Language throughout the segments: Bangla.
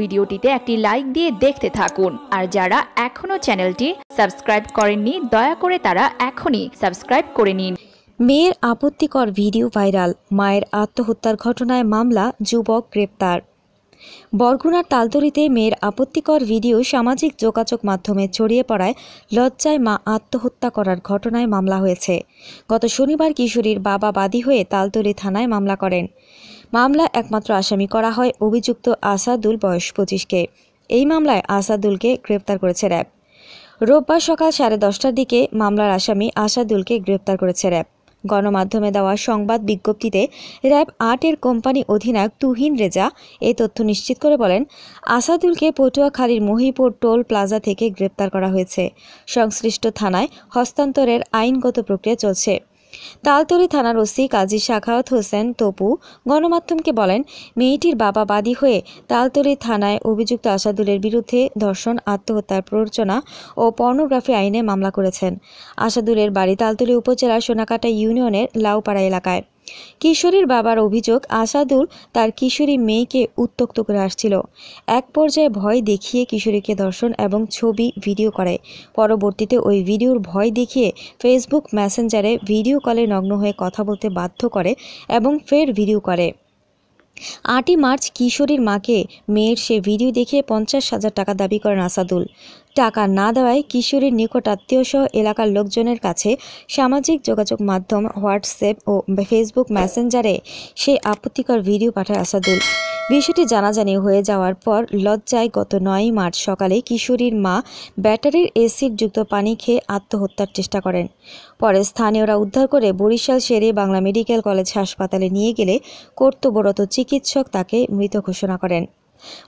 ভিডিওটিতে একটি লাইক দিয়ে দেখতে থাকুন আর যারা এখনও চ্যানেলটি সাবস্ক্রাইব করেননি দয়া করে তারা এখনই সাবস্ক্রাইব করে নিন মেয়ের আপত্তিকর ভিডিও ভাইরাল মায়ের আত্মহত্যার ঘটনায় মামলা যুবক গ্রেপ্তার বরগুনার তালতলিতে মেয়ের আপত্তিকর ভিডিও সামাজিক যোগাযোগ মাধ্যমে ছড়িয়ে পড়ায় লজ্জায় মা আত্মহত্যা করার ঘটনায় মামলা হয়েছে গত শনিবার কিশোরীর বাবা বাদী হয়ে তালতলি থানায় মামলা করেন মামলা একমাত্র আসামি করা হয় অভিযুক্ত আসাদুল বয়স পঁচিশকে এই মামলায় আসাদুলকে গ্রেপ্তার করেছে র্যাব রোববার সকাল সাড়ে দশটার দিকে মামলার আসামি আসাদুলকে গ্রেপ্তার করেছে র্যাব গণমাধ্যমে দেওয়া সংবাদ বিজ্ঞপ্তিতে র্যাব আটের কোম্পানি অধিনায়ক তুহিন রেজা এই তথ্য নিশ্চিত করে বলেন আসাদুলকে পটুয়াখালীর মহিপুর টোল প্লাজা থেকে গ্রেপ্তার করা হয়েছে সংশ্লিষ্ট থানায় হস্তান্তরের আইনগত প্রক্রিয়া চলছে তালতলি থানার ওসি কাজী শাখাওত হোসেন তপু গণমাধ্যমকে বলেন মেয়েটির বাবা বাদী হয়ে তালতলি থানায় অভিযুক্ত আসাদুলের বিরুদ্ধে ধর্ষণ আত্মহত্যার প্ররোচনা ও পর্নোগ্রাফি আইনে মামলা করেছেন আসাদুলের বাড়ি তালতলি উপজেলার সোনাকাটা ইউনিয়নের লাউপাড়া এলাকায় কিশোরীর বাবার অভিযোগ আসাদুল তার কিশোরী মেয়েকে উত্তক্ত করে আসছিল এক পর্যায়ে ভয় দেখিয়ে কিশোরীকে দর্শন এবং ছবি ভিডিও করে পরবর্তীতে ওই ভিডিওর ভয় দেখিয়ে ফেসবুক মেসেঞ্জারে ভিডিও কলে নগ্ন হয়ে কথা বলতে বাধ্য করে এবং ফের ভিডিও করে আটই মার্চ কিশোরীর মাকে মেয়ের সে ভিডিও দেখিয়ে পঞ্চাশ হাজার টাকা দাবি করেন আসাদুল টাকা না দেওয়ায় কিশোরীর নিকট আত্মীয়সহ এলাকার লোকজনের কাছে সামাজিক যোগাযোগ মাধ্যম হোয়াটসঅ্যাপ ও ফেসবুক মেসেঞ্জারে সেই আপত্তিকর ভিডিও পাঠায় আসাদুল বিষয়টি জানাজানি হয়ে যাওয়ার পর লজ্জায় গত নয় মার্চ সকালে কিশোরীর মা ব্যাটারির যুক্ত পানি খেয়ে আত্মহত্যার চেষ্টা করেন পরে স্থানীয়রা উদ্ধার করে বরিশাল শেরে বাংলা মেডিকেল কলেজ হাসপাতালে নিয়ে গেলে কর্তব্যরত চিকিৎসক তাকে মৃত ঘোষণা করেন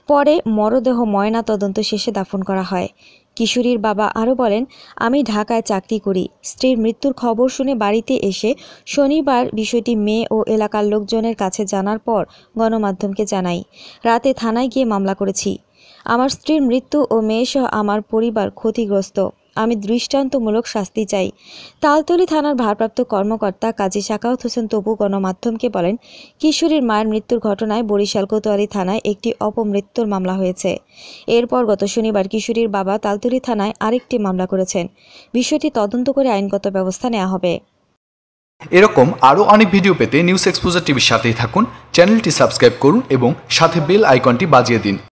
পরে মরদেহ ময়না তদন্ত শেষে দাফন করা হয় কিশোরীর বাবা আরও বলেন আমি ঢাকায় চাকরি করি স্ত্রীর মৃত্যুর খবর শুনে বাড়িতে এসে শনিবার বিষয়টি মেয়ে ও এলাকার লোকজনের কাছে জানার পর গণমাধ্যমকে জানাই রাতে থানায় গিয়ে মামলা করেছি আমার স্ত্রীর মৃত্যু ও মেয়েসহ আমার পরিবার ক্ষতিগ্রস্ত আমি দৃষ্টান্তমূলক শাস্তি চাই তালতলি থানার ভারপ্রাপ্ত কর্মকর্তা কাজী সাকাউত হোসেন তপু গণমাধ্যমকে বলেন কিশোরীর মায়ের মৃত্যুর ঘটনায় বরিশাল কোতোয়ালি থানায় একটি অপমৃত্যুর মামলা হয়েছে এরপর গত শনিবার কিশোরীর বাবা তালতলি থানায় আরেকটি মামলা করেছেন বিষয়টি তদন্ত করে আইনগত ব্যবস্থা নেওয়া হবে এরকম আরও অনেক ভিডিও পেতে নিউজ এক্সপোজার টিভির সাথেই থাকুন চ্যানেলটি সাবস্ক্রাইব করুন এবং সাথে বেল আইকনটি বাজিয়ে দিন